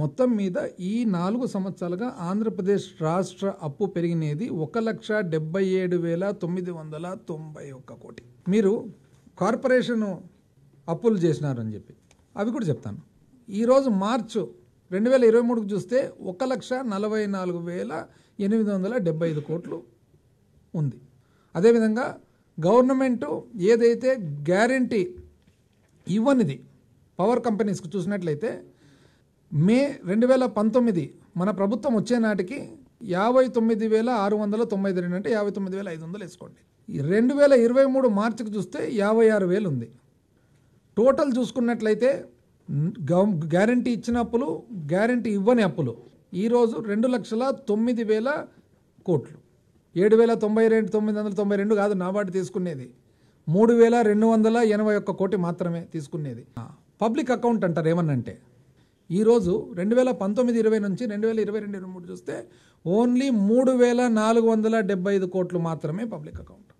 మొత్తం మీద ఈ నాలుగు సంవత్సరాలుగా ఆంధ్రప్రదేశ్ రాష్ట్ర అప్పు పెరిగినది ఒక లక్ష డెబ్బై ఏడు వేల తొమ్మిది వందల తొంభై ఒక్క కోటి మీరు కార్పొరేషన్ అప్పులు చేసినారని చెప్పి అవి కూడా చెప్తాను ఈరోజు మార్చు రెండు వేల ఇరవై మూడుకు చూస్తే ఒక లక్ష నలభై నాలుగు వేల ఎనిమిది వందల డెబ్బై ఐదు కోట్లు ఉంది అదేవిధంగా గవర్నమెంటు ఏదైతే గ్యారంటీ ఇవ్వనిది పవర్ కంపెనీస్కి చూసినట్లయితే మే రెండు వేల పంతొమ్మిది మన ప్రభుత్వం వచ్చేనాటికి యాభై తొమ్మిది వేల ఆరు వందల తొంభై రెండు అంటే యాభై తొమ్మిది వేల ఐదు వందలు వేసుకోండి రెండు వేల ఇరవై మూడు మార్చికి చూస్తే యాభై ఆరు వేలు ఉంది టోటల్ చూసుకున్నట్లయితే గవ గ్యారంటీ ఇచ్చిన అప్పులు గ్యారంటీ ఇవ్వని అప్పులు ఈరోజు రెండు లక్షల తొమ్మిది వేల కోట్లు ఏడు వేల తొంభై రెండు తొమ్మిది వందల తొంభై రెండు కాదు నాబార్డు తీసుకునేది మూడు వేల రెండు వందల ఎనభై ఒక్క కోటి మాత్రమే తీసుకునేది పబ్లిక్ అకౌంట్ అంటారు ఏమన్నంటే ఈరోజు రెండు వేల పంతొమ్మిది ఇరవై నుంచి రెండు వేల ఇరవై రెండు ఇరవై మూడు చూస్తే ఓన్లీ మూడు వేల నాలుగు వందల డెబ్బై ఐదు కోట్లు మాత్రమే పబ్లిక్ అకౌంట్